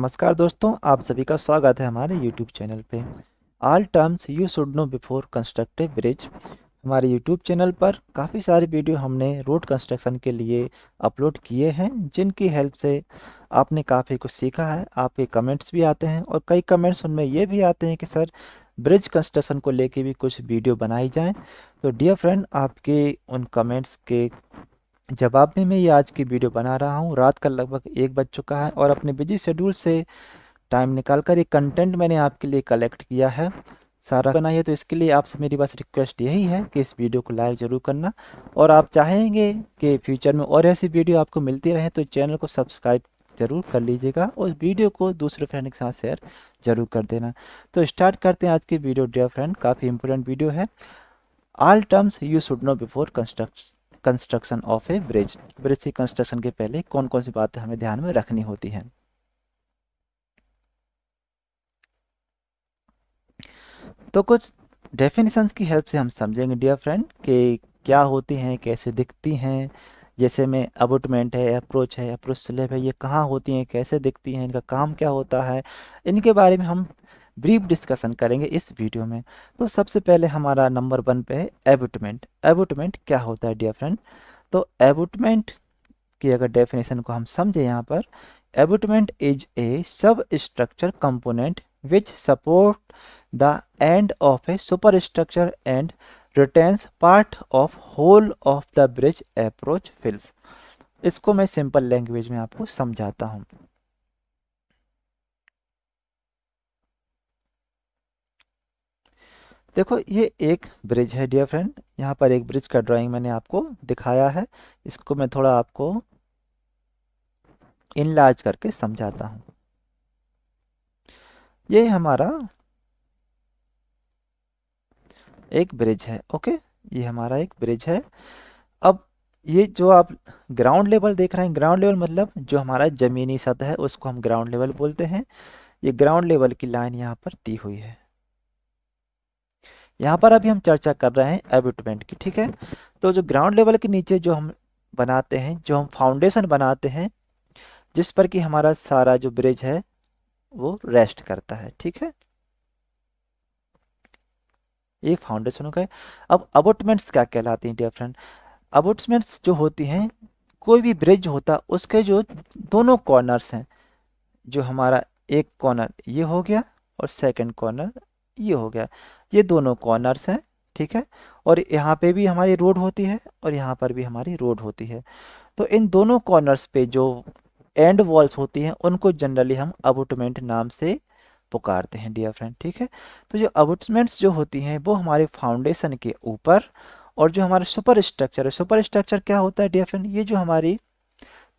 नमस्कार दोस्तों आप सभी का स्वागत है हमारे YouTube चैनल पे all terms you should know before constructive bridge हमारे YouTube चैनल पर काफ़ी सारे वीडियो हमने रोड कंस्ट्रक्शन के लिए अपलोड किए हैं जिनकी हेल्प से आपने काफ़ी कुछ सीखा है आपके कमेंट्स भी आते हैं और कई कमेंट्स उनमें ये भी आते हैं कि सर ब्रिज कंस्ट्रक्शन को लेके भी कुछ वीडियो बनाई जाएं तो डियर फ्रेंड आपके उन कमेंट्स के जवाब में मैं ये आज की वीडियो बना रहा हूँ रात का लगभग एक बज चुका है और अपने बिजी शेड्यूल से टाइम निकाल कर ये कंटेंट मैंने आपके लिए कलेक्ट किया है सारा बनाई है तो इसके लिए आपसे मेरी बस रिक्वेस्ट यही है कि इस वीडियो को लाइक ज़रूर करना और आप चाहेंगे कि फ्यूचर में और ऐसी वीडियो आपको मिलती रहे तो चैनल को सब्सक्राइब ज़रूर कर लीजिएगा और वीडियो को दूसरे फ्रेंड के साथ शेयर ज़रूर कर देना तो स्टार्ट करते हैं आज की वीडियो डियर फ्रेंड काफ़ी इंपॉर्टेंट वीडियो है all terms you should know before construct construction of a bridge bridge की कंस्ट्रक्शन के पहले कौन कौन सी बातें हमें ध्यान में रखनी होती हैं तो कुछ डेफिनेशंस की हेल्प से हम समझेंगे डियर फ्रेंड कि क्या होती हैं कैसे दिखती हैं जैसे में अबोटमेंट है अप्रोच है अप्रोच स्लेब है ये कहाँ होती हैं कैसे दिखती हैं इनका काम क्या होता है इनके बारे में हम ब्रीफ डिस्कशन करेंगे इस वीडियो में तो सबसे पहले हमारा नंबर वन पे है एबुटमेंट एबुटमेंट क्या होता है डियर फ्रेंड तो एबुटमेंट की अगर डेफिनेशन को हम समझें यहाँ पर एबुटमेंट is a sub structure component which support the end of a super structure and retains part of whole of the bridge approach fills इसको मैं सिंपल लैंग्वेज में आपको समझाता हूँ देखो ये एक ब्रिज है डियर फ्रेंड यहाँ पर एक ब्रिज का ड्राइंग मैंने आपको दिखाया है इसको मैं थोड़ा आपको इनलार्ज करके समझाता हूँ ये हमारा एक ब्रिज है ओके ये हमारा एक ब्रिज है अब ये जो आप ग्राउंड लेवल देख रहे हैं ग्राउंड लेवल मतलब जो हमारा ज़मीनी सतह है उसको हम ग्राउंड लेवल बोलते हैं ये ग्राउंड लेवल की लाइन यहाँ पर दी हुई है यहाँ पर अभी हम चर्चा कर रहे हैं एबिटमेंट की ठीक है तो जो ग्राउंड लेवल के नीचे जो हम बनाते हैं जो हम फाउंडेशन बनाते हैं जिस पर कि हमारा सारा जो ब्रिज है वो रेस्ट करता है ठीक है ये फाउंडेशन हो गए अब अबोटमेंट्स क्या कहलाती हैं डियर फ्रेंड अबोटमेंट्स जो होती हैं कोई भी ब्रिज होता उसके जो दोनों कॉर्नर्स हैं जो हमारा एक कॉर्नर ये हो गया और सेकंड कॉर्नर ये हो गया ये दोनों कॉर्नर्स हैं ठीक है और यहाँ पे भी हमारी रोड होती है और यहाँ पर भी हमारी रोड होती है तो इन दोनों कॉर्नर्स पे जो एंड वॉल्स होती हैं उनको जनरली हम अबुटमेंट नाम से पुकारते हैं डियर फ्रेंड ठीक है तो जो अबुटमेंट्स जो होती हैं वो हमारे फाउंडेशन के ऊपर और जो हमारा सुपर स्ट्रक्चर है सुपर स्ट्रक्चर क्या होता है डियर फ्रेंड ये जो हमारी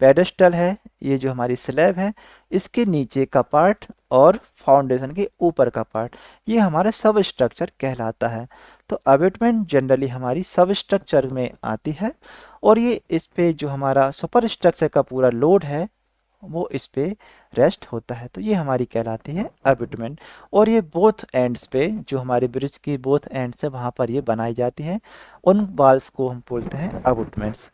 पेडस्टल है ये जो हमारी स्लैब है इसके नीचे का पार्ट और फाउंडेशन के ऊपर का पार्ट ये हमारा सब स्ट्रक्चर कहलाता है तो अबेटमेंट जनरली हमारी सब स्ट्रक्चर में आती है और ये इस पे जो हमारा सुपर स्ट्रक्चर का पूरा लोड है वो इस पे रेस्ट होता है तो ये हमारी कहलाती है अबिटमेंट और ये बोथ एंड्स पे जो हमारे ब्रिज की बोथ एंड्स है वहाँ पर ये बनाई जाती हैं उन बाल्स को हम बोलते हैं अबुटमेंट्स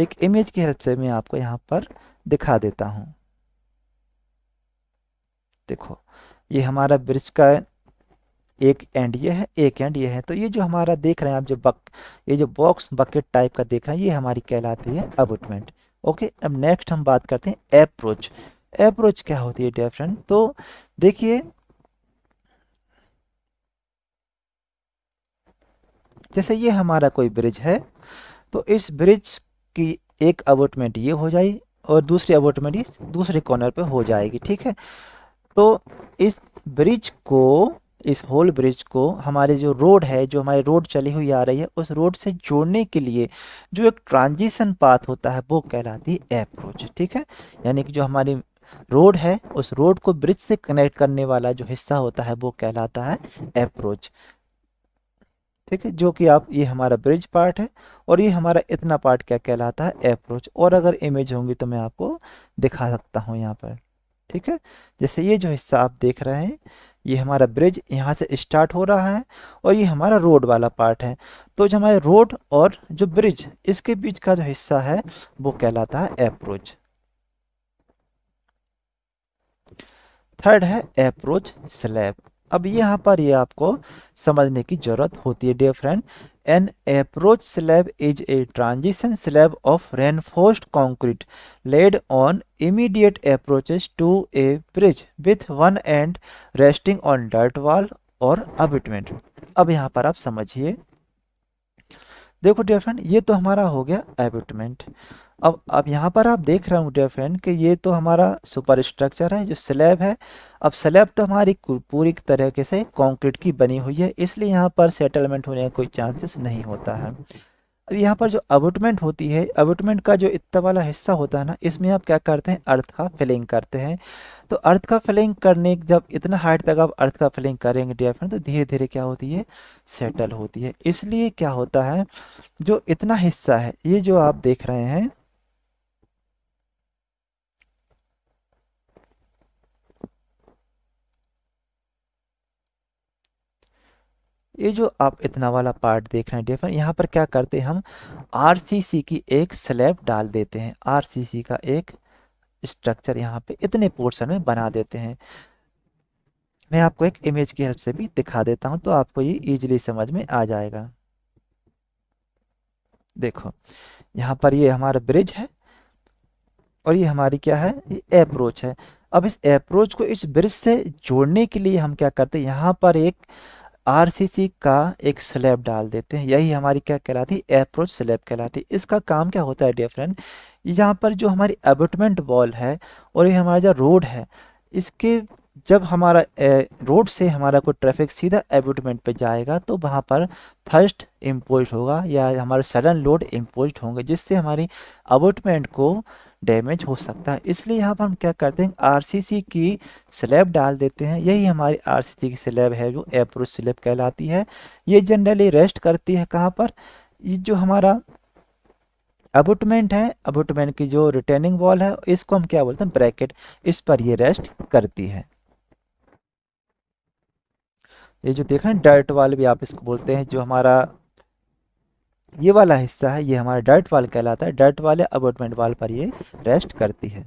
एक इमेज की हेल्प से मैं आपको यहाँ पर दिखा देता हूँ देखो ये हमारा ब्रिज का एक एंड ये है एक एंड ये है तो ये जो हमारा देख रहे हैं आप जो बक ये जो बॉक्स बकेट टाइप का देख रहे हैं ये हमारी कहलाती है अबुटमेंट ओके अब नेक्स्ट हम बात करते हैं अप्रोच अप्रोच क्या होती है डिफरेंट तो देखिए जैसे ये हमारा कोई ब्रिज है तो इस ब्रिज कि एक अबोटमेंट ये हो जाए और दूसरी अबोटमेंट इस दूसरे कॉर्नर पे हो जाएगी ठीक है तो इस ब्रिज को इस होल ब्रिज को हमारे जो रोड है जो हमारी रोड चली हुई आ रही है उस रोड से जोड़ने के लिए जो एक ट्रांजिशन पाथ होता है वो कहलाती है अप्रोच ठीक है यानी कि जो हमारी रोड है उस रोड को ब्रिज से कनेक्ट करने वाला जो हिस्सा होता है वो कहलाता है अप्रोच ठीक है जो कि आप ये हमारा ब्रिज पार्ट है और ये हमारा इतना पार्ट क्या कहलाता है अप्रोच और अगर इमेज होंगी तो मैं आपको दिखा सकता हूँ यहाँ पर ठीक है जैसे ये जो हिस्सा आप देख रहे हैं ये हमारा ब्रिज यहाँ से स्टार्ट हो रहा है और ये हमारा रोड वाला पार्ट है तो जो हमारे रोड और जो ब्रिज इसके बीच का जो हिस्सा है वो कहलाता है अप्रोच थर्ड है अप्रोच स्लैब अब यहाँ पर ये आपको समझने की जरूरत होती है dear friend an approach slab is a transition slab of reinforced concrete laid on immediate approaches to a bridge with one end resting on dirt wall और अबिटमेंट अब यहाँ पर आप समझिए देखो डियर फ्रेंड ये तो हमारा हो गया एबिटमेंट अब अब यहाँ पर आप देख रहे हो डियर फ्रेंड कि ये तो हमारा सुपर स्ट्रक्चर है जो स्लैब है अब स्लैब तो हमारी पूरी तरीके से कंक्रीट की बनी हुई है इसलिए यहाँ पर सेटलमेंट होने का कोई चांसेस नहीं होता है अब यहाँ पर जो अबुटमेंट होती है अबुटमेंट का जो इतना वाला हिस्सा होता है ना इसमें आप क्या करते हैं अर्थ का फिलिंग करते हैं तो अर्थ का फिलिंग करने जब इतना हाइट तक आप अर्थ का फिलिंग करेंगे डियर फ्रेंड तो धीरे धीरे क्या होती है सेटल होती है इसलिए क्या होता है जो इतना हिस्सा है ये जो आप देख रहे हैं ये जो आप इतना वाला पार्ट देख रहे हैं डिफरेंट यहाँ पर क्या करते हैं हम आरसीसी की एक स्लैब डाल देते हैं आरसीसी का एक स्ट्रक्चर यहाँ पे इतने पोर्शन में बना देते हैं मैं आपको एक इमेज की हेल्प से भी दिखा देता हूँ तो आपको ये इजीली समझ में आ जाएगा देखो यहाँ पर ये हमारा ब्रिज है और ये हमारी क्या है ये अप्रोच है अब इस अप्रोच को इस ब्रिज से जोड़ने के लिए हम क्या करते हैं यहाँ पर एक आरसीसी का एक स्लैब डाल देते हैं यही हमारी क्या कहलाती है अप्रोच स्लैब कहलाती है इसका काम क्या होता है डियर फ्रेंड यहाँ पर जो हमारी एबटमेंट वॉल है और ये हमारा जो रोड है इसके जब हमारा रोड से हमारा कोई ट्रैफिक सीधा एबटमेंट पे जाएगा तो वहाँ पर थर्स्ट इम्पोज होगा या हमारे सडन लोड इम्पोज होंगे जिससे हमारी अबटमेंट को डैमेज हो सकता है इसलिए यहाँ पर हम क्या करते हैं आरसीसी की स्लैब डाल देते हैं यही हमारी आरसीसी की स्लैब है जो एप्रोच स्लैब कहलाती है ये जनरली रेस्ट करती है कहाँ पर ये जो हमारा अबुटमेंट है अबुटमेंट की जो रिटर्निंग वॉल है इसको हम क्या बोलते हैं ब्रैकेट इस पर ये रेस्ट करती है ये जो देख रहे हैं डर्ट वाल भी आप इसको बोलते हैं जो हमारा ये वाला हिस्सा है ये हमारा डर्ट वाल कहलाता है डर्ट वाले अबोटमेंट वाल पर ये रेस्ट करती है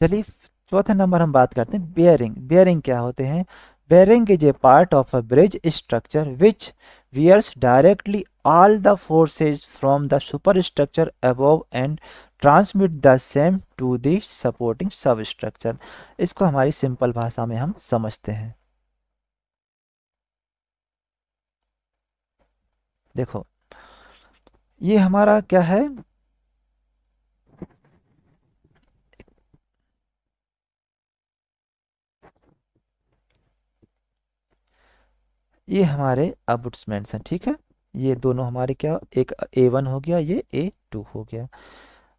चलिए चौथे नंबर हम बात करते हैं बियरिंग बियरिंग क्या होते हैं bearing is a part of a bridge structure which bears directly all forces from the super structure above and transmit the same to the supporting sub structure इसको हमारी सिंपल भाषा में हम समझते हैं देखो ये हमारा क्या है ये हमारे अबुट्समेंट्स हैं ठीक है ये दोनों हमारे क्या एक ए वन हो गया ये ए टू हो गया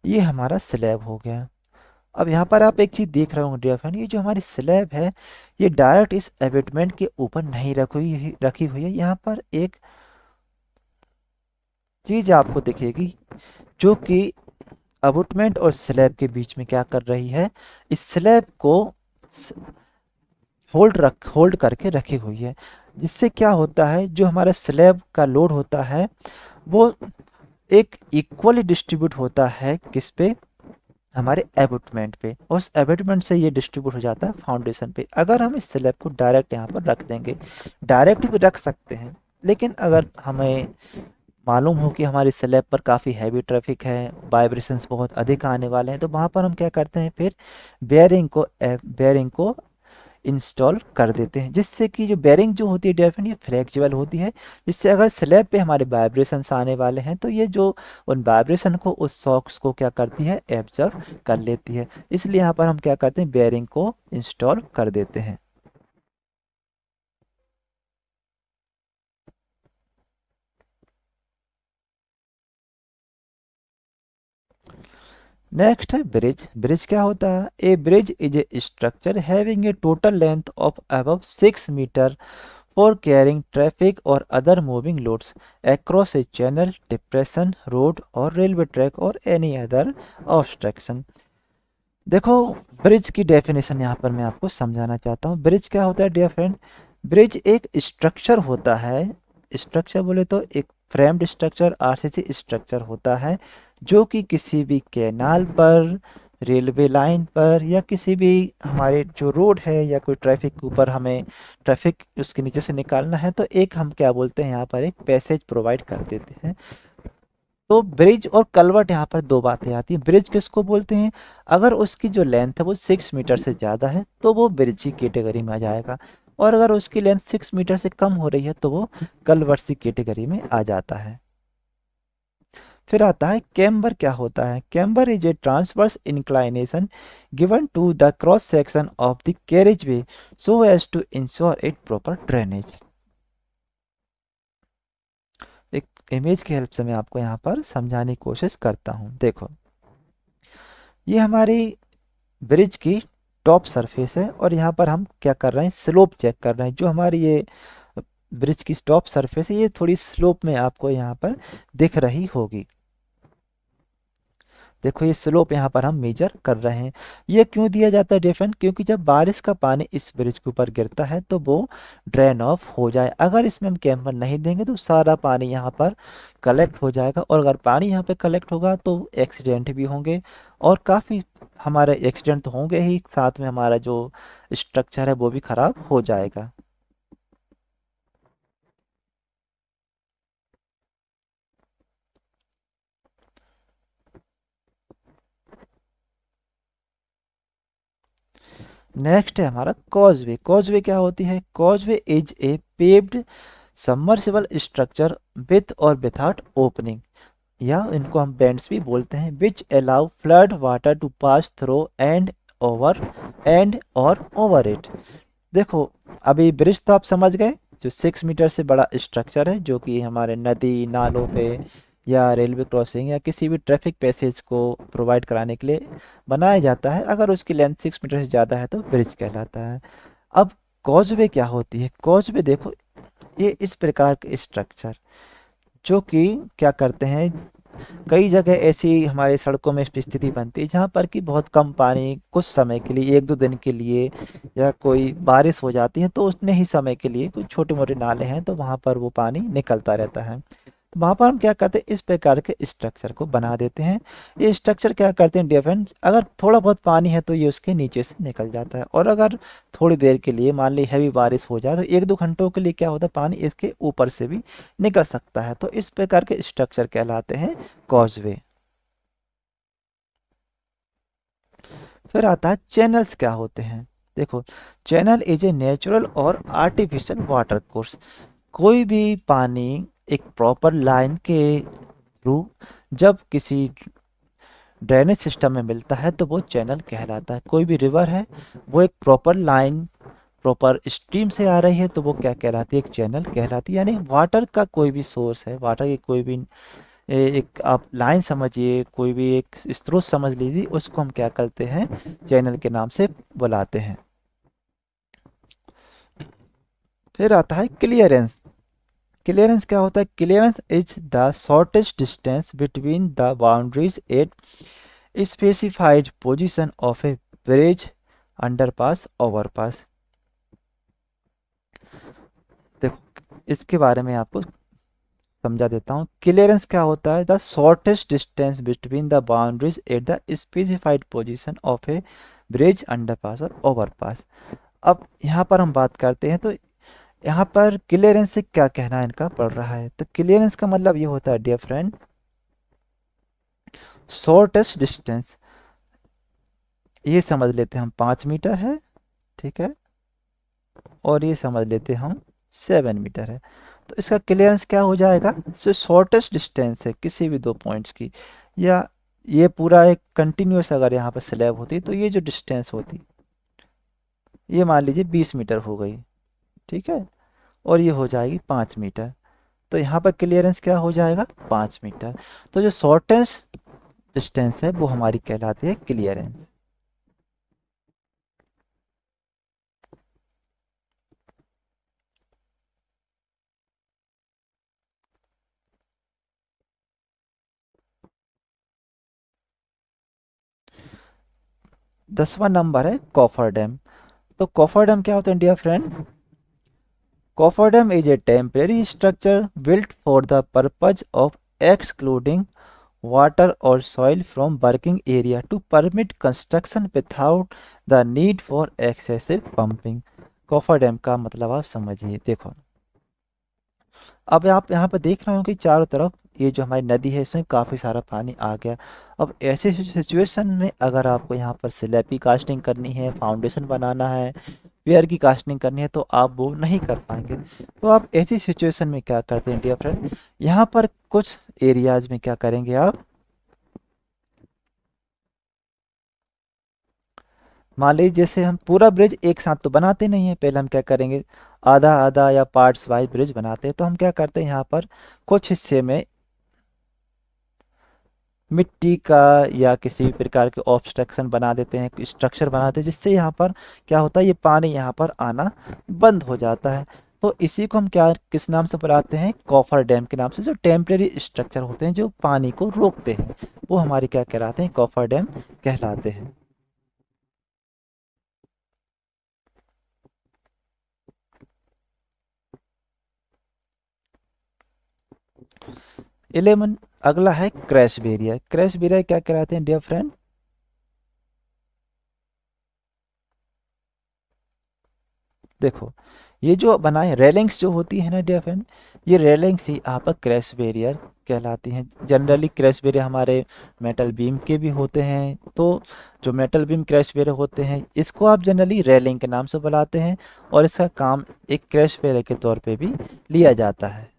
ये हमारा स्लैब हो गया अब यहाँ पर आप एक चीज़ देख रहे होंगे डियर फ्रेंड ये जो हमारी स्लैब है ये डायरेक्ट इस एबिटमेंट के ऊपर नहीं रखी रखी हुई है यहाँ पर एक चीज़ आपको दिखेगी जो कि अबुटमेंट और स्लैब के बीच में क्या कर रही है इस स्लैब को होल्ड रख होल्ड करके रखी हुई है जिससे क्या होता है जो हमारा स्लैब का लोड होता है वो एक इक्वली डिस्ट्रीब्यूट होता है किस पे हमारे एबुटमेंट पे उस एबुटमेंट से ये डिस्ट्रीब्यूट हो जाता है फाउंडेशन पे अगर हम इस स्लैब को डायरेक्ट यहाँ पर रख देंगे डायरेक्ट भी रख सकते हैं लेकिन अगर हमें मालूम हो कि हमारी स्लैब पर काफ़ी हैवी ट्रैफिक है वाइब्रेशंस बहुत अधिक आने वाले हैं तो वहाँ पर हम क्या करते हैं फिर बेयरिंग को बेयरिंग eh, को इंस्टॉल कर देते हैं जिससे कि जो बेयरिंग जो होती है डेयर फ्रेंड ये फ्लेक्सिबल होती है जिससे अगर स्लैब पे हमारे वाइब्रेशंस आने वाले हैं तो ये जो उन वाइब्रेशन को उस सॉक्स को क्या करती है एब्जर्व कर लेती है इसलिए यहाँ पर हम क्या करते हैं बेयरिंग को इंस्टॉल कर देते हैं नेक्स्ट है ब्रिज ब्रिज क्या होता है a bridge is a structure having a total length of above six metre for carrying traffic और other moving loads across a channel depression road और रेलवे ट्रैक और एनी अदर ऑब्स्ट्रक्शन देखो bridge की definition यहाँ पर मैं आपको समझाना चाहता हूँ ब्रिज क्या होता है डियर फ्रेंड ब्रिज एक स्ट्रक्चर होता है स्ट्रक्चर बोले तो एक फ्रेम्ड स्ट्रक्चर आरसीसी स्ट्रक्चर होता है जो कि किसी भी कैनाल पर रेलवे लाइन पर या किसी भी हमारे जो रोड है या कोई ट्रैफिक के ऊपर हमें ट्रैफिक उसके नीचे से निकालना है तो एक हम क्या बोलते हैं यहाँ पर एक पैसेज प्रोवाइड कर देते हैं तो ब्रिज और कलवर्ट यहाँ पर दो बातें आती हैं ब्रिज किसको बोलते हैं अगर उसकी जो लेंथ है वो सिक्स मीटर से ज़्यादा है तो वो ब्रिज की कैटेगरी में आ जाएगा और अगर उसकी लेंथ सिक्स मीटर से कम हो रही है तो वो कलवर्ट की कैटेगरी में आ जाता है फिर आता है कैम्बर क्या होता है camber is a transverse inclination given to the cross section of the carriage way so as to ensure it proper drainage एक इमेज की हेल्प से मैं आपको यहाँ पर समझाने की कोशिश करता हूँ देखो ये हमारी ब्रिज की टॉप सरफेस है और यहाँ पर हम क्या कर रहे हैं स्लोप चेक कर रहे हैं जो हमारी ये ब्रिज की टॉप सरफेस है ये थोड़ी स्लोप में आपको यहाँ पर दिख रही होगी देखो ये स्लोप यहाँ पर हम मेजर कर रहे हैं ये क्यों दिया जाता है डिफेंड क्योंकि जब बारिश का पानी इस ब्रिज के ऊपर गिरता है तो वो ड्रेन ऑफ हो जाए अगर इसमें हम कैम्पर नहीं देंगे तो सारा पानी यहाँ पर कलेक्ट हो जाएगा और अगर पानी यहाँ पे कलेक्ट होगा तो एक्सीडेंट भी होंगे और काफ़ी हमारे एक्सीडेंट तो होंगे ही साथ में हमारा जो स्ट्रक्चर है वो भी ख़राब हो जाएगा नेक्स्ट है हमारा कॉजवे कॉजवे क्या होती है causeway is a paved submersible structure with और विथाउट ओपनिंग या इनको हम बैंड्स भी बोलते हैं which allow flood water to pass through and over एंड और ओवर इट देखो अभी ब्रिज तो आप समझ गए जो सिक्स मीटर से बड़ा स्ट्रक्चर है जो कि हमारे नदी नालों पे या रेलवे क्रॉसिंग या किसी भी ट्रैफिक पैसेज को प्रोवाइड कराने के लिए बनाया जाता है अगर उसकी लेंथ सिक्स मीटर से ज़्यादा है तो ब्रिज कहलाता है अब कॉजवे क्या होती है कॉजवे देखो ये इस प्रकार के स्ट्रक्चर जो कि क्या करते हैं कई जगह ऐसी हमारे सड़कों में स्थिति बनती है जहाँ पर कि बहुत कम पानी कुछ समय के लिए एक दो दिन के लिए या कोई बारिश हो जाती है तो उतने ही समय के लिए कुछ छोटे मोटे नाले हैं तो वहाँ पर वो पानी निकलता रहता है तो वहाँ पर हम क्या करते हैं इस प्रकार के स्ट्रक्चर को बना देते हैं ये स्ट्रक्चर क्या करते हैं डिफेंस अगर थोड़ा बहुत पानी है तो ये उसके नीचे से निकल जाता है और अगर थोड़ी देर के लिए मान ली हैवी बारिश हो जाए तो एक दो घंटों के लिए क्या होता है पानी इसके ऊपर से भी निकल सकता है तो इस प्रकार के स्ट्रक्चर कहलाते हैं कॉजवे फिर आता है चैनल्स क्या होते हैं देखो चैनल इज ए नेचुरल और आर्टिफिशियल वाटर कोर्स कोई भी पानी एक प्रॉपर लाइन के थ्रू जब किसी ड्रेनेज सिस्टम में मिलता है तो वो चैनल कहलाता है कोई भी रिवर है वो एक प्रॉपर लाइन प्रॉपर स्ट्रीम से आ रही है तो वो क्या कहलाती है एक चैनल कहलाती है यानी वाटर का कोई भी सोर्स है वाटर की कोई भी एक आप लाइन समझिए कोई भी एक स्त्रोत समझ लीजिए उसको हम क्या करते हैं चैनल के नाम से बुलाते हैं फिर आता है क्लियरेंस क्लियरेंस क्या होता है clearance is the shortest distance between the boundaries at specified position of a bridge underpass overpass देखो इसके बारे में आपको समझा देता हूँ क्लियरेंस क्या होता है the shortest distance between the boundaries at the specified position of a bridge underpass और ओवर पास अब यहाँ पर हम बात करते हैं तो यहाँ पर क्लियरेंस से क्या कहना इनका पड़ रहा है तो क्लियरेंस का मतलब ये होता है डियर फ्रेंड शॉर्टेस्ट डिस्टेंस ये समझ लेते हैं हम पाँच मीटर है ठीक है और ये समझ लेते हैं हम सेवन मीटर है तो इसका क्लियरेंस क्या हो जाएगा सो शॉर्टेस्ट डिस्टेंस है किसी भी दो पॉइंट्स की या ये पूरा एक कंटिन्यूस अगर यहाँ पर स्लैब होती तो ये जो डिस्टेंस होती ये मान लीजिए बीस मीटर हो गई ठीक है और ये हो जाएगी पाँच मीटर तो यहाँ पर क्लियरेंस क्या हो जाएगा पाँच मीटर तो जो शॉर्टेस्ट डिस्टेंस है वो हमारी कहलाती है क्लियरेंस दसवा नंबर है कॉफर डैम तो कॉफर डैम क्या होता है India friend cofferdam is a temporary structure built for the purpose of excluding water और soil from working area to permit construction without the need for excessive pumping dam का मतलब आप समझिए देखो अब आप यहाँ पर देख रहे हो कि चारों तरफ ये जो हमारी नदी है इसमें काफ़ी सारा पानी आ गया अब ऐसे सिचुएशन में अगर आपको यहाँ पर स्लेपी कास्टिंग करनी है फाउंडेशन बनाना है पेयर की कास्टिंग करनी है तो आप वो नहीं कर पाएंगे तो आप ऐसी सिचुएशन में क्या करते हैं डियर फ्रेंड यहाँ पर कुछ एरियाज में क्या करेंगे आप मान लीजिए जैसे हम पूरा ब्रिज एक साथ तो बनाते नहीं है पहले हम क्या करेंगे आधा आधा या पार्ट्स वाइज ब्रिज बनाते हैं तो हम क्या करते हैं यहाँ पर कुछ हिस्से में मिट्टी का या किसी भी प्रकार के ऑब्स्ट्रक्शन बना देते हैं स्ट्रक्चर बनाते हैं जिससे यहाँ पर क्या होता है ये पानी यहाँ पर आना बंद हो जाता है तो इसी को हम क्या किस नाम से बुलाते हैं कॉफर डैम के नाम से जो टेम्प्रेरी स्ट्रक्चर होते हैं जो पानी को रोकते हैं वो हमारे क्या कहलाते हैं कॉफर डैम कहलाते हैं एलेवन अगला है क्रैश बेरिया क्रैश बेरिया क्या कराते हैं डियर फ्रेंड देखो ये जो बनाए रेलिंग्स जो होती है ना डियर फ्रेंड ये रेलिंग्स ही आप क्रैश बेरियर कहलाती हैं जनरली क्रैश बेरियर हमारे मेटल बीम के भी होते हैं तो जो मेटल बीम क्रैश बेरियर होते हैं इसको आप जनरली रेलिंग के नाम से बुलाते हैं और इसका काम एक क्रैश बेरियर के तौर पे भी लिया जाता है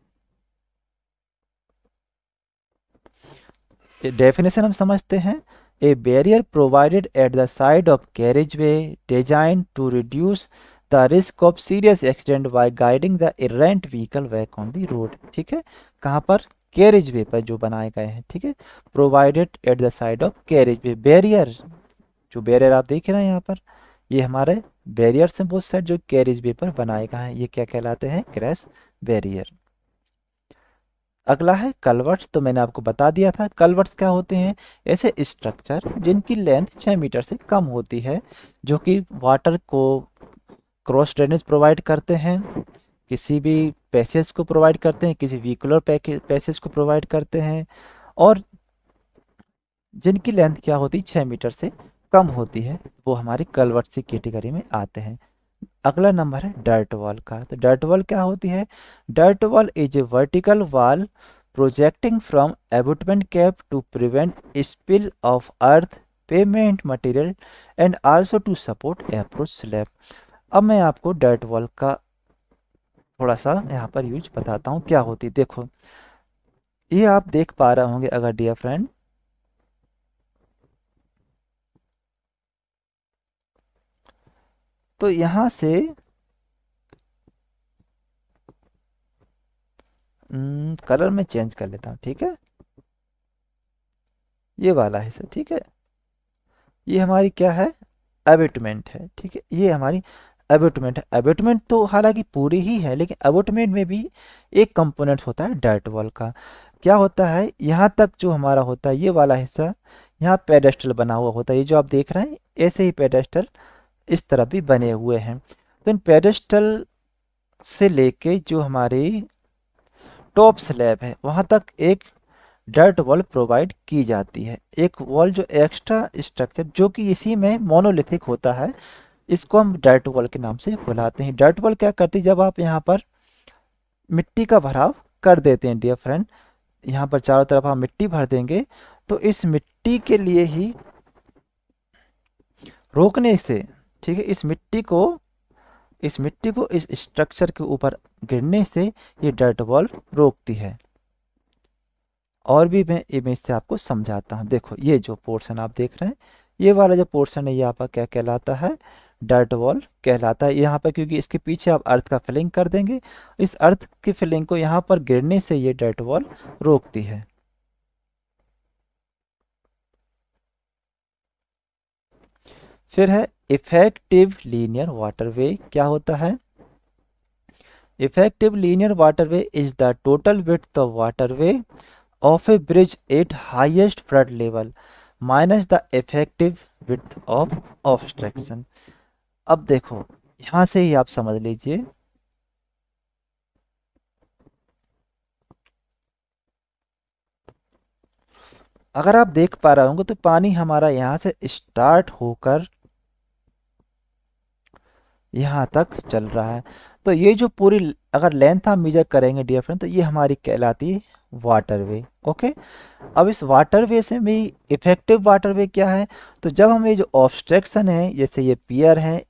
डेफिनेशन हम समझते हैं a barrier provided at the side of carriage way design to reduce the risk of serious accident by guiding the errant vehicle back on the road ठीक है कहाँ पर कैरेज वे पर जो बनाए गए हैं ठीक है provided at the side of carriage way barrier जो बैरियर आप देख रहे हैं यहाँ पर ये हमारे बैरियर्स हैं बहुत सारे जो कैरेज वे पर बनाए गए हैं ये क्या कहलाते हैं क्रैश बैरियर अगला है कलवर्ट्स तो मैंने आपको बता दिया था कलवर्ट्स क्या होते हैं ऐसे स्ट्रक्चर जिनकी लेंथ छः मीटर से कम होती है जो कि वाटर को क्रॉस ड्रेनेज प्रोवाइड करते हैं किसी भी पैसेज को प्रोवाइड करते हैं किसी व्हीकुलर पैसेज को प्रोवाइड करते हैं और जिनकी लेंथ क्या होती है छः मीटर से कम होती है वो हमारी कलवर्ट्स की कैटेगरी में आते हैं अगला नंबर है डर्ट वॉल का तो डर्ट वॉल क्या होती है dirt wall is a vertical wall projecting from abutment cap to prevent spill of earth payment material and also to support approach slab अब मैं आपको डर्ट वॉल का थोड़ा सा यहाँ पर यूज बताता हूँ क्या होती देखो ये आप देख पा रहे होंगे अगर डियर फ्रेंड तो यहां से कलर में चेंज कर लेता हूं ठीक है ये वाला हिस्सा ठीक है ये हमारी क्या है एबेटमेंट है ठीक है ये हमारी एबोटमेंट है एबोटमेंट तो हालांकि पूरी ही है लेकिन एबोटमेंट में भी एक कंपोनेंट होता है डर्ट वॉल का क्या होता है यहाँ तक जो हमारा होता है ये वाला हिस्सा यहाँ पेडेस्टल बना हुआ होता है ये जो आप देख रहे हैं ऐसे ही पेडेस्टल इस तरह भी बने हुए हैं तो इन पेडस्टल से लेके जो हमारी टॉप स्लैब है वहाँ तक एक डर्ट वॉल प्रोवाइड की जाती है एक वॉल जो एक्स्ट्रा स्ट्रक्चर जो कि इसी में मोनोलिथिक होता है इसको हम डर्ट वॉल के नाम से बुलाते हैं डर्ट वॉल क्या करती है जब आप यहाँ पर मिट्टी का भराव कर देते हैं डियर फ्रेंड यहाँ पर चारों तरफ आप मिट्टी भर देंगे तो इस मिट्टी के लिए ही रोकने से ठीक है इस मिट्टी को इस मिट्टी को इस स्ट्रक्चर के ऊपर गिरने से ये डर्ट बॉल रोकती है और भी मैं इमेज से आपको समझाता हूँ देखो ये जो पोर्शन आप देख रहे हैं ये वाला जो पोर्शन है ये आपका क्या कहलाता है डर्ट वॉल कहलाता है यहाँ पर क्योंकि इसके पीछे आप अर्थ का फिलिंग कर देंगे इस अर्थ की फिलिंग को यहाँ पर गिरने से ये डर्ट वॉल रोकती है फिर है इफेक्टिव लीनियर वाटरवे क्या होता है effective linear waterway is the total width of waterway of a bridge at highest flood level minus the effective width of obstruction अब देखो यहां से ही आप समझ लीजिए अगर आप देख पा रहे होंगे तो पानी हमारा यहाँ से स्टार्ट होकर यहाँ तक चल रहा है तो ये जो पूरी अगर लेंथ हम मेजर करेंगे डियर फ्रेंड तो ये हमारी कहलाती है वाटरवे ओके अब इस वाटरवे से भी इफेक्टिव वाटरवे क्या है तो जब हम ये जो ऑब्स्ट्रक्शन है जैसे ये पियर है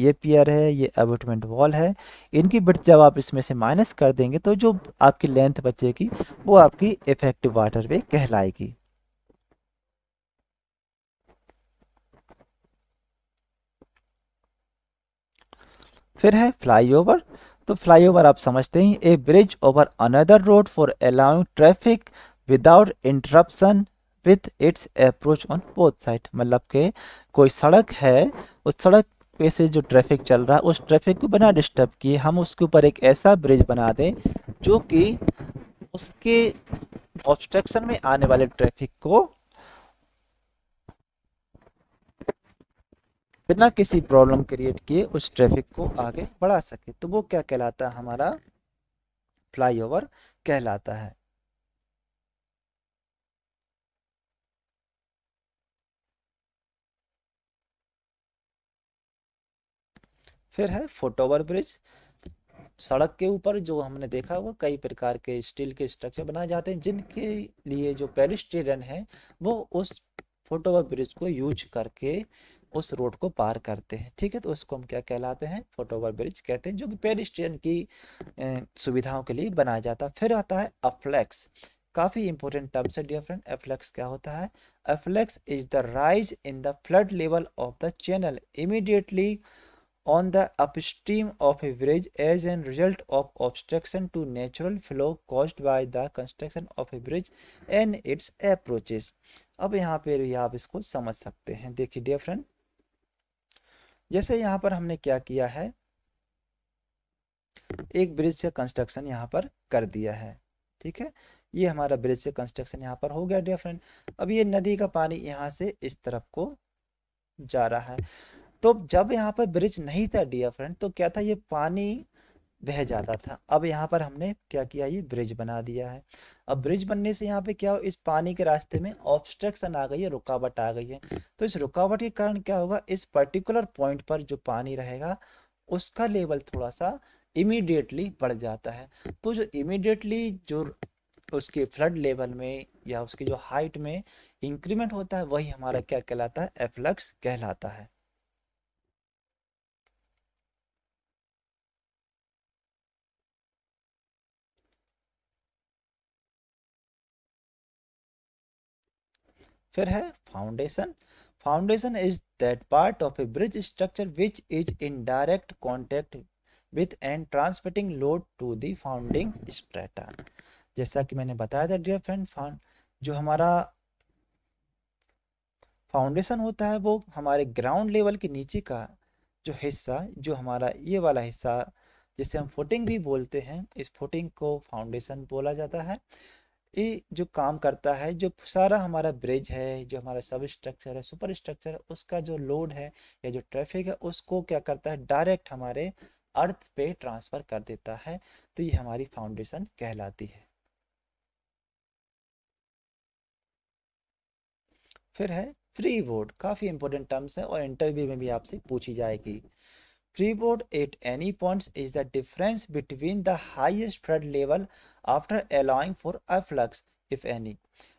ये पियर है ये एबटमेंट वॉल है इनकी बिट जब आप इसमें से माइनस कर देंगे तो जो आपकी लेंथ बचेगी वो आपकी इफेक्टिव वाटरवे कहलाएगी फिर है फ्लाईओवर तो फ्लाईओवर आप समझते हैं a bridge over another road for allowing traffic without interruption with its approach on both side मतलब के कोई सड़क है उस सड़क पे से जो ट्रैफिक चल रहा है उस ट्रैफिक को बिना डिस्टर्ब किए हम उसके ऊपर एक ऐसा ब्रिज बना दें जो कि उसके ऑब्स्ट्रक्शन में आने वाले ट्रैफिक को बिना किसी प्रॉब्लम क्रिएट किए उस ट्रैफिक को आगे बढ़ा सके तो वो क्या कहलाता है हमारा फ्लाईओवर कहलाता है फिर है फुट ओवर ब्रिज सड़क के ऊपर जो हमने देखा वो कई प्रकार के स्टील के स्ट्रक्चर बनाए जाते हैं जिनके लिए जो पेडिस्ट्रियन है वो उस फुट ओवर ब्रिज को यूज करके उस रोड को पार करते हैं ठीक है तो उसको हम क्या कहलाते हैं फुट ओवर ब्रिज कहते हैं जो कि पेडिस्ट्रियन की सुविधाओं के लिए बनाया जाता है फिर आता है अफ्लेक्स काफ़ी इंपोर्टेंट टर्म्स है डियर फ्रेंड एफ्लेक्स क्या होता है afflux is the rise in the flood level of the channel immediately on the upstream of a bridge as an result of obstruction to natural flow caused by the construction of a bridge and its approaches अब यहाँ पे भी आप इसको समझ सकते हैं देखिए डियर फ्रेंड जैसे यहाँ पर हमने क्या किया है एक ब्रिज से कंस्ट्रक्शन यहाँ पर कर दिया है ठीक है ये हमारा ब्रिज से कंस्ट्रक्शन यहाँ पर हो गया डियर फ्रेंड अब ये नदी का पानी यहाँ से इस तरफ को जा रहा है तो जब यहाँ पर ब्रिज नहीं था डियर फ्रेंड तो क्या था ये पानी बह जाता था अब यहाँ पर हमने क्या किया ये ब्रिज बना दिया है अब ब्रिज बनने से यहाँ पे क्या हो इस पानी के रास्ते में ऑब्स्ट्रक्शन आ गई है रुकावट आ गई है तो इस रुकावट के कारण क्या होगा इस पर्टिकुलर पॉइंट पर जो पानी रहेगा उसका लेवल थोड़ा सा इमीडिएटली बढ़ जाता है तो जो इमीडिएटली जो उसके फ्लड लेवल में या उसकी जो हाइट में इंक्रीमेंट होता है वही हमारा क्या कहलाता है एफ्लक्स कहलाता है फिर है foundation foundation is that part of a bridge structure which is in direct contact with and transmitting load to the founding strata जैसा कि मैंने बताया था डियर फ्रेंड फाउंड जो हमारा फाउंडेशन होता है वो हमारे ग्राउंड लेवल के नीचे का जो हिस्सा जो हमारा ये वाला हिस्सा जिसे हम फुटिंग भी बोलते हैं इस फुटिंग को फाउंडेशन बोला जाता है ये जो काम करता है जो सारा हमारा ब्रिज है जो हमारा सब स्ट्रक्चर है सुपर स्ट्रक्चर है उसका जो लोड है या जो ट्रैफिक है उसको क्या करता है डायरेक्ट हमारे अर्थ पे ट्रांसफ़र कर देता है तो ये हमारी फाउंडेशन कहलाती है फिर है फ्री वोट काफ़ी इंपोर्टेंट टर्म्स है और इंटरव्यू में भी आपसे पूछी जाएगी freeboard at any points is the difference between the highest flood level after allowing for afflux if any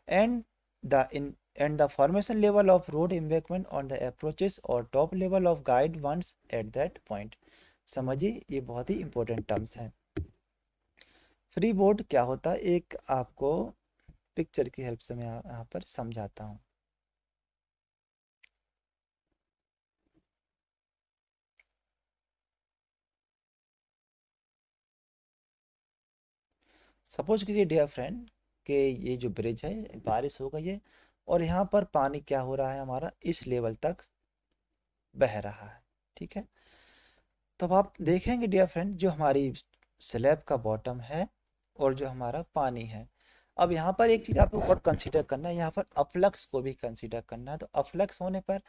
and the in and the formation level of road embankment on the approaches or top level of guide ones at that point समझिए ये बहुत ही important terms हैं freeboard क्या होता है एक आपको पिक्चर की हेल्प से मैं यहाँ पर समझाता हूँ सपोज कीजिए डियर फ्रेंड के ये जो ब्रिज है बारिश हो गई है और यहाँ पर पानी क्या हो रहा है हमारा इस लेवल तक बह रहा है ठीक है तो अब आप देखेंगे डियर फ्रेंड जो हमारी स्लैब का बॉटम है और जो हमारा पानी है अब यहाँ पर एक चीज़ आपको और कंसिडर करना है यहाँ पर अफ्लक्स को भी कंसिडर करना है तो अफ्लक्स होने पर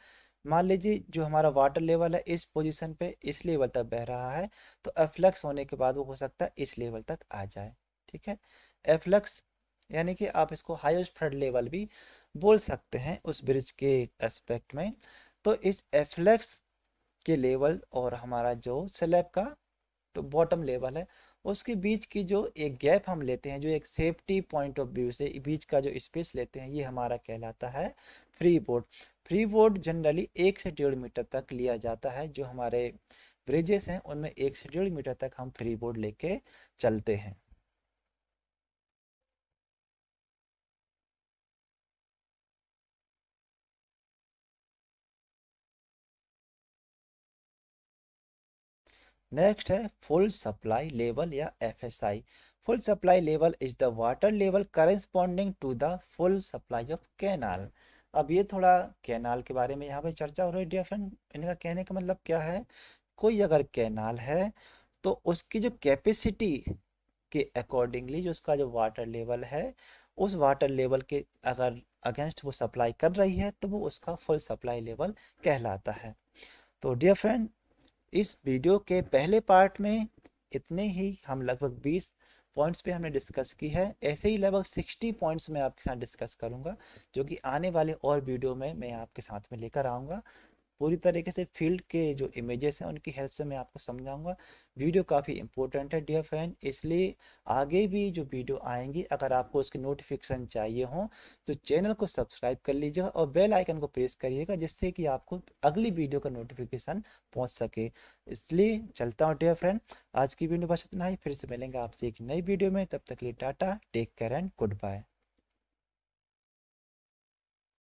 मान लीजिए जो हमारा वाटर लेवल है इस पोजीशन पे इस लेवल तक बह रहा है तो अफ्लक्स होने के बाद वो हो सकता है इस लेवल तक आ जाए ठीक है एफ्लक्स यानी कि आप इसको हाईएस्ट फ्लड लेवल भी बोल सकते हैं उस ब्रिज के एस्पेक्ट में तो इस एफ्लक्स के लेवल और हमारा जो स्लैब का तो बॉटम लेवल है उसके बीच की जो एक गैप हम लेते हैं जो एक सेफ्टी पॉइंट ऑफ व्यू से बीच का जो स्पेस लेते हैं ये हमारा कहलाता है freeboard freeboard generally एक से डेढ़ मीटर तक लिया जाता है जो हमारे ब्रिजेस हैं उनमें एक से डेढ़ मीटर तक हम फ्री बोर्ड लेके चलते हैं नेक्स्ट है फुल सप्लाई लेवल या F S I full supply level is the water level corresponding to the full supply of canal अब ये थोड़ा कैनाल के बारे में यहाँ पे चर्चा हो रही है डिफरेंट इनका कहने का मतलब क्या है कोई अगर कैनाल है तो उसकी जो कैपेसिटी के अकॉर्डिंगली जो उसका जो वाटर लेवल है उस वाटर लेवल के अगर अगेंस्ट वो सप्लाई कर रही है तो वो उसका फुल सप्लाई लेवल कहलाता है तो डियर फ्रेंड इस वीडियो के पहले पार्ट में इतने ही हम लगभग 20 पॉइंट्स पे हमने डिस्कस की है ऐसे ही लगभग 60 पॉइंट्स मैं आपके साथ डिस्कस करूंगा जो कि आने वाले और वीडियो में मैं आपके साथ में लेकर आऊंगा पूरी तरीके से फील्ड के जो इमेजेस हैं उनकी हेल्प से मैं आपको समझाऊंगा वीडियो काफ़ी इंपॉर्टेंट है डियर फ्रेंड इसलिए आगे भी जो वीडियो आएंगी अगर आपको उसकी नोटिफिकेशन चाहिए हो तो चैनल को सब्सक्राइब कर लीजिएगा और बेल आइकन को प्रेस करिएगा जिससे कि आपको अगली वीडियो का नोटिफिकेशन पहुँच सके इसलिए चलता हूँ डियर फ्रेंड आज की वीडियो बस इतना ही फिर से मिलेंगे आपसे एक नई वीडियो में तब तक लिए tata take care and good bye